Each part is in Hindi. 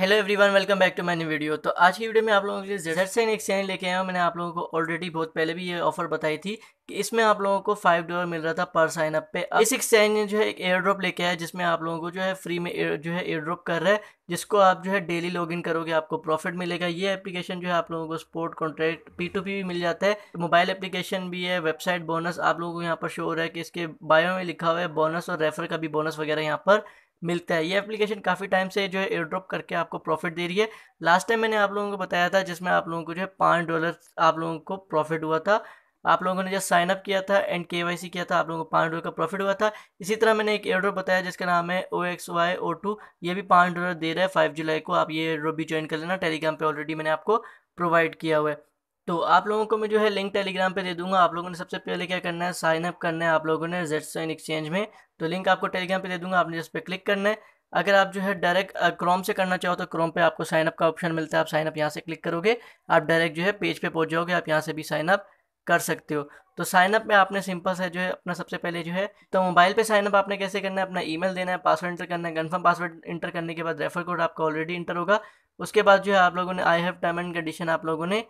hello everyone welcome back to my new video तो आज की वीडियो में आप लोगों के लिए जेड से एक चैन लेके आया हूँ मैंने आप लोगों को ऑलरेडी बहुत पहले भी ये ऑफर बताई थी कि इसमें आप लोगों को फाइव डॉलर मिल रहा था पर साइन अप पे इस एक्सचेंज ने जो है एक एयर ड्रॉप लेके आया जिसमें आप लोगों को जो है फ्री में जो है एयर ड्रॉप कर रहा है जिसको आप जो है डेली लॉग इन करोगे आपको प्रॉफिट मिलेगा ये एप्लीकेशन जो है आप लोगों को sport contract P to P भी मिल जाता है मोबाइल एप्लीकेशन भी है वेबसाइट बोनस आप लोगों को यहाँ पर शो हो रहा है कि इसके बायो में लिखा हुआ है बोनस और रेफर का भी बोनस वगैरह यहाँ पर मिलता है ये एप्लीकेशन काफ़ी टाइम से जो है एयर ड्रॉप करके आपको प्रॉफिट दे रही है लास्ट टाइम मैंने आप लोगों को बताया था जिसमें आप लोगों को जो है पाँच डॉलर आप लोगों को प्रॉफिट हुआ था आप लोगों ने जो साइन अप किया था एंड के वाई सी किया था आप लोगों को पाँच डॉलर का प्रॉफिट हुआ था इसी तरह मैंने एक एयर ड्रॉप बताया जिसका नाम है O X Y O two ये भी पाँच डॉलर दे रहा है फाइव जुलाई को आप ये एयर ड्रॉप भी ज्वाइन कर लेना टेलीग्राम पर ऑलरेडी मैंने आपको प्रोवाइड किया हुआ है तो आप लोगों को मैं जो है लिंक टेलीग्राम पे दे दूंगा आप लोगों ने सबसे पहले क्या करना है साइन अप करना है आप लोगों ने जेड साइन एक्सचेंज में तो लिंक आपको टेलीग्राम पे दे दूंगा आपने जिस पर क्लिक करना है अगर आप जो है डायरेक्ट क्रोम से करना चाहो तो क्रोम पे आपको साइनअप का ऑप्शन मिलता है आप साइनअप यहाँ से क्लिक करोगे आप डायरेक्ट जो है पेज पर पहुँच जाओगे आप यहाँ से भी साइनअप कर सकते हो तो साइनअप में आपने सिंपल से जो है अपना सबसे पहले जो है तो मोबाइल पे साइनअप आपने कैसे करना है अपना ईमेल देना है पासवर्ड इंटर करना है कन्फर्म पासवर्ड इंटर करने के बाद रेफर कोड आपका ऑलरेडी इंटर होगा उसके बाद जो है आप लोगों ने I have term and condition आप लोगों ने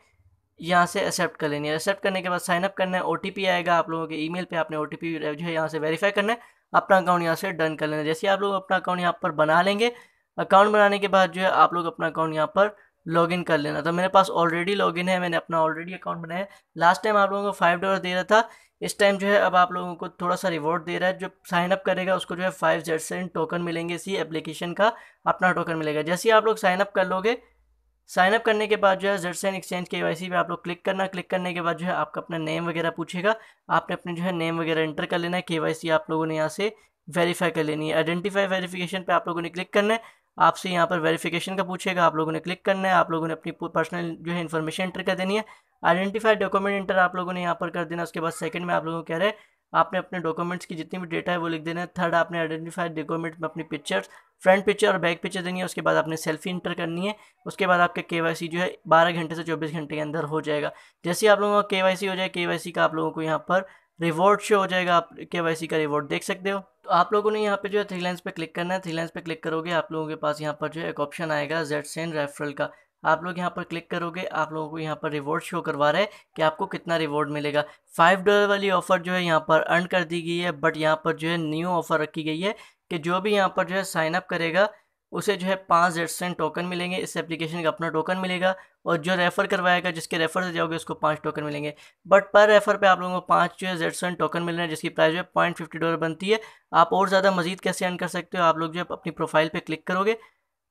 यहाँ से एक्सेप्ट कर लेनी है एक्सेप्ट करने के बाद साइनअप करना है ओ आएगा आप लोगों के ईमेल पे आपने ओ जो है यहाँ से वेरीफाई करना है अपना अकाउंट यहाँ से डन कर लेना है जैसे आप लोग अपना अकाउंट यहाँ पर बना लेंगे अकाउंट बनाने के बाद जो है आप लोग अपना अकाउंट यहाँ पर लॉगिन कर लेना तो मेरे पास ऑलरेडी लॉगिन है मैंने अपना ऑलरेडी अकाउंट बनाया है लास्ट टाइम आप लोगों को फाइव डॉलर दे रहा था इस टाइम जो है अब आप लोगों को थोड़ा सा रिवॉर्ड दे रहा है जो साइन अप करेगा उसको जो है फाइव जेड सेंट टोकन मिलेंगे इसी एप्लीकेशन का अपना टोकन मिलेगा जैसे ही आप लोग साइनअप कर लोगे साइनअप करने के बाद जो है जेडसेन एक्सचेंज के वाई पे आप लोग क्लिक करना क्लिक करने के बाद जो है आपका अपना नेम वगैरह पूछेगा आपने अपने जो है नेम वगैरह एंटर कर लेना है के आप लोगों ने यहाँ से वेरीफाई कर लेनी है आइडेंटिफाई वेरीफिकेशन पे आप लोगों ने क्लिक करना है आपसे यहाँ पर वेरीफिकेशन का पूछेगा आप लोगों ने क्लिक करना है आप लोगों ने अपनी पर्सनल जो है इन्फॉर्मेशन एंटर कर देनी है आइडेंटिफाइड डॉक्यूमेंट एंटर आप लोगों ने यहाँ पर कर देना उसके बाद सेकंड में आप लोगों को कह रहे हैं आपने अपने डॉक्यूमेंट्स की जितनी भी डेटा है वो लिख देना है थर्ड आपने आइडेंटिफाइड डॉक्यूमेंट में अपनी पिक्चर्स फ्रंट पिक्चर और बैक पिक्चर देनी है उसके बाद आपने सेल्फी इंटर करनी है उसके बाद आपका के जो है बारह घंटे से चौबीस घंटे के अंदर हो जाएगा जैसे आप लोगों का के हो जाए के का आप लोगों को यहाँ पर रिवॉर्ड शो हो जाएगा आप के का रिवॉर्ड देख सकते हो तो आप लोगों ने यहाँ पे जो है थ्री लाइन्स पर क्लिक करना है थ्री लाइन्स पर क्लिक करोगे आप लोगों के पास यहाँ पर जो है एक ऑप्शन आएगा जेड सेन रेफरल का आप लोग यहाँ पर क्लिक करोगे आप लोगों को यहाँ पर रिवॉर्ड शो करवा रहा है कि आपको कितना रिवॉर्ड मिलेगा फाइव डॉलर वाली ऑफ़र जो है यहाँ पर अर्न कर दी गई है बट यहाँ पर जो है न्यू ऑफ़र रखी गई है कि जो भी यहाँ पर जो है साइन अप करेगा उसे जो है पाँच जेडसेन टोकन मिलेंगे इस एप्लीकेशन का अपना टोकन मिलेगा और जो रेफ़र करवाएगा जिसके रेफ़र से जाओगे उसको पाँच टोकन मिलेंगे बट पर रेफ़र पे आप लोगों को पाँच जो है जेडसेन टोकन मिल रहे हैं जिसकी प्राइस जो है पॉइंट फिफ्टी डॉलर बनती है आप और ज़्यादा मजीद कैसे अर्न कर सकते हो आप लोग जो है अपनी प्रोफाइल पर क्लिक करोगे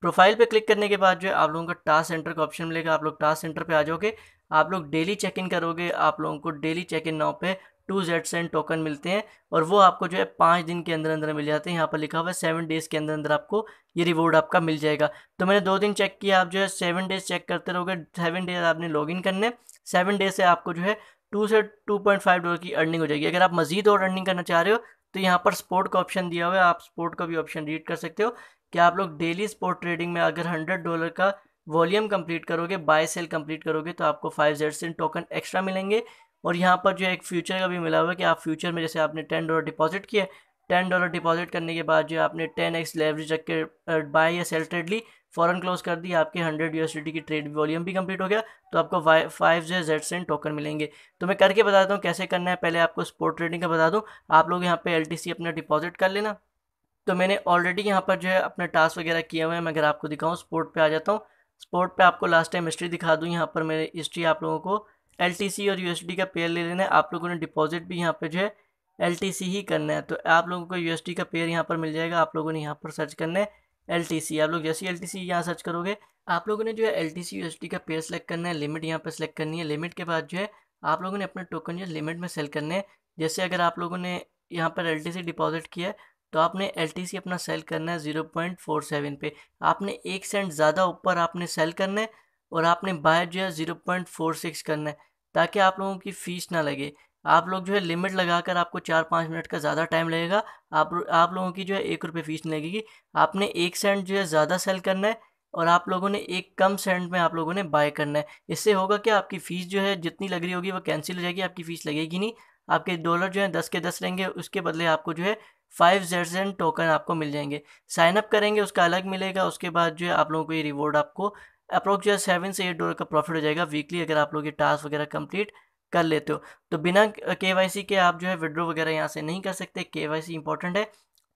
प्रोफाइल पर क्लिक करने के बाद जो है आप लोगों का टास्क सेंटर का ऑप्शन मिलेगा आप लोग टास्क सेंटर पर आ जाओगे आप लोग डेली चेक इन करोगे आप लोगों को डेली चेक इन नाव पे टू जेड सेंट टोकन मिलते हैं और वो आपको जो है पाँच दिन के अंदर अंदर मिल जाते हैं यहाँ पर लिखा हुआ है सेवन डेज़ के अंदर अंदर आपको ये रिवॉर्ड आपका मिल जाएगा तो मैंने दो दिन चेक किया आप जो है सेवन डेज़ चेक करते रहोगे सेवन डेज आपने लॉग इन करने सेवन डेज से आपको जो है टू से टू पॉइंट फाइव डॉलर की अर्निंग हो जाएगी अगर आप मजीद और अर्निंग करना चाह रहे हो तो यहाँ पर स्पोर्ट का ऑप्शन दिया हुआ है आप स्पोर्ट का भी ऑप्शन रीड कर सकते हो कि आप लोग डेली स्पोर्ट ट्रेडिंग में अगर हंड्रेड डॉलर का वॉल्यूम कंप्लीट करोगे बाय सेल कंप्लीट करोगे तो आपको five Z cent token extra मिलेंगे और यहाँ पर जो है एक फ्यूचर का भी मिला हुआ है कि आप फ्यूचर में जैसे आपने टेन डॉलर डिपॉजिट किया टेन डॉलर डिपॉजिट करने के बाद जो आपने टेन एक्स लेवरेज रख के बाय या सेल ट्रेड ली क्लोज कर दी आपके हंड्रेड यूएसडी की ट्रेड वॉल्यूम भी कंप्लीट हो गया तो आपको five J Z cent token मिलेंगे तो मैं करके बताता हूँ कैसे करना है पहले आपको स्पोर्ट ट्रेडिंग का बता दूँ आप लोग यहाँ पे सी अपना डिपॉजिट कर लेना तो मैंने ऑलरेडी यहाँ पर जो है अपने टास्क वगैरह किए हुए हैं मैं अगर आपको दिखाऊँ स्पोर्ट पर आ जाता हूँ स्पोर्ट पर आपको लास्ट टाइम हिस्ट्री दिखा दूँ यहाँ पर मेरे हिस्ट्री आप लोगों को एल और यू का पेयर ले लेना है आप लोगों ने डिपॉजिट भी यहाँ पर जो है एल ही करना है तो आप लोगों को यू का पेयर यहाँ पर मिल जाएगा आप लोगों ने यहाँ पर सर्च करना है एल आप लोग जैसे ही एल टी यहाँ सर्च करोगे आप लोगों ने जो है एल टी का पेयर सेलेक्ट करना है लिमिट यहाँ पर सेलेक्ट करनी है लिमिट के बाद जो है आप लोगों ने अपने टोकन जो लिमिट में सेल करने हैं जैसे अगर आप लोगों ने यहाँ पर एल डिपॉजिट किया है तो आपने एल अपना सेल करना है ज़ीरो पॉइंट फोर सेवन पे आपने एक सेंट ज़्यादा ऊपर आपने सेल करना है और आपने बाय जो है ज़ीरो पॉइंट फोर सिक्स करना है ताकि आप लोगों की फ़ीस ना लगे आप लोग जो है लिमिट लगाकर आपको चार पाँच मिनट का ज़्यादा टाइम लगेगा आप आप लोगों की जो है एक रुपये फ़ीस नहीं लगेगी आपने एक सेंट जो है ज़्यादा सेल करना है और आप लोगों ने एक कम सेंट में आप लोगों ने बाय करना है इससे होगा कि आपकी फ़ीस जो है जितनी लग रही होगी वो कैंसिल हो जाएगी आपकी फ़ीस लगेगी नहीं आपके डॉलर जो है दस के दस रहेंगे उसके बदले आपको जो है फाइव जेड टोकन आपको मिल जाएंगे साइनअप करेंगे उसका अलग मिलेगा उसके बाद जो है आप लोगों को ये रिवॉर्ड आपको अप्रोक्स जो है सेवन से एट डॉलर का प्रॉफिट हो जाएगा वीकली अगर आप लोग ये टास्क वगैरह कंप्लीट कर लेते हो तो बिना के के आप जो है विड्रो वगैरह यहाँ से नहीं कर सकते के वाई इंपॉर्टेंट है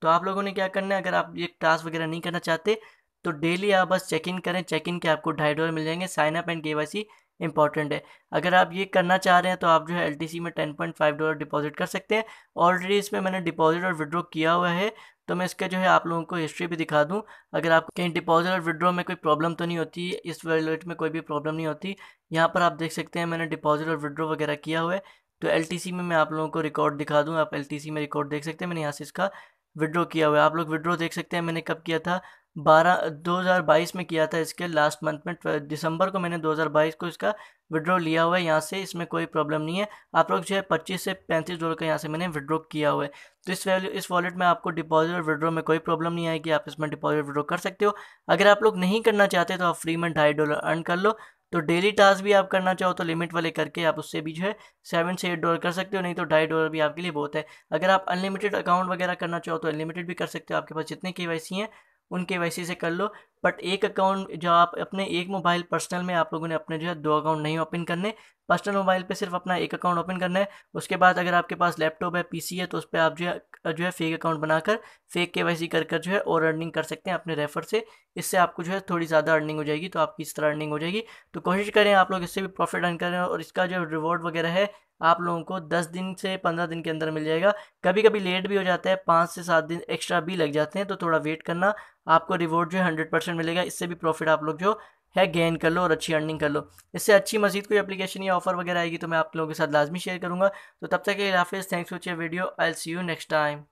तो आप लोगों ने क्या करना है अगर आप ये टास्क वगैरह नहीं करना चाहते तो डेली आप बस चेक इन करें चेक इन के आपको ढाई डॉलर मिल जाएंगे sign up and K Y important है अगर आप ये करना चाह रहे हैं तो आप जो है एल में ten point five dollar deposit कर सकते हैं ऑलरेडी इसमें मैंने डिपॉजिट और विड्रॉ किया हुआ है तो मैं इसका जो है आप लोगों को हिस्ट्री भी दिखा दूँ अगर आपको कहीं डिपॉजिट और विड्रॉ में कोई प्रॉब्लम तो नहीं होती इस वॉलेट में कोई भी प्रॉब्लम नहीं होती यहाँ पर आप देख सकते हैं मैंने डिपॉजिट और विड्रॉ वगैरह किया हुआ है तो एल में मैं आप लोगों को रिकॉर्ड दिखा दूँ आप एल में रिकॉर्ड देख सकते हैं मैंने यहाँ से इसका विड्रॉ किया हुआ है आप लोग विड्रॉ देख सकते हैं मैंने कब किया था बारह दो हज़ार बाईस में किया था इसके लास्ट मंथ में दिसंबर को मैंने दो हज़ार बाईस को इसका विड्रॉ लिया हुआ है यहाँ से इसमें कोई प्रॉब्लम नहीं है आप लोग जो है पच्चीस से पैंतीस डॉलर का यहाँ से मैंने विड्रॉ किया हुआ है तो इस वैल्यू इस वॉलेट में आपको डिपॉजिट और विड्रॉ में कोई प्रॉब्लम नहीं आएगी आप इसमें डिपॉजिट विड्रॉ कर सकते हो अगर आप लोग नहीं करना चाहते तो आप फ्री में ढाई डॉलर अर्न कर लो तो डेली टास्क भी आप करना चाहो तो लिमिट वाले करके आप उससे भी जो है सेवन से एट डॉलर कर सकते हो नहीं तो ढाई डॉलर भी आपके लिए बहुत है अगर आप अनलिमिटेड अकाउंट वगैरह करना चाहो तो अनलिमिटेड भी कर सकते हो आपके पास जितने के वाई सी हैं उनके वैसे से कर लो बट एक अकाउंट जो आप अपने एक मोबाइल पर्सनल में आप लोगों ने अपने जो है दो अकाउंट नहीं ओपन करने पर्सनल मोबाइल पे सिर्फ अपना एक अकाउंट ओपन करना है उसके बाद अगर आपके पास लैपटॉप है पीसी है तो उस पर आप जो है जो है फेक अकाउंट बनाकर फेक के कर कर जो है और अर्निंग कर सकते हैं अपने रेफर से इससे आपको जो है थोड़ी ज़्यादा अर्निंग हो जाएगी तो आपकी इस तरह अर्निंग हो जाएगी तो कोशिश करें आप लोग इससे भी प्रॉफिट अर्न करें और इसका जो रिवॉर्ड वगैरह है आप लोगों को दस दिन से पंद्रह दिन के अंदर मिल जाएगा कभी कभी लेट भी हो जाता है पाँच से सात दिन एक्स्ट्रा भी लग जाते हैं तो थोड़ा वेट करना आपको रिवॉर्ड जो है हंड्रेड परसेंट मिलेगा इससे भी प्रॉफिट आप लोग जो है गेन कर लो और अच्छी अर्निंग कर लो इससे अच्छी मजीद कोई एप्लीकेशन या ऑफर वगैरह आएगी तो मैं आप लोगों के साथ लाजमी शेयर करूँगा तो तब तक के हाफिज़ thanks for your video I see you next time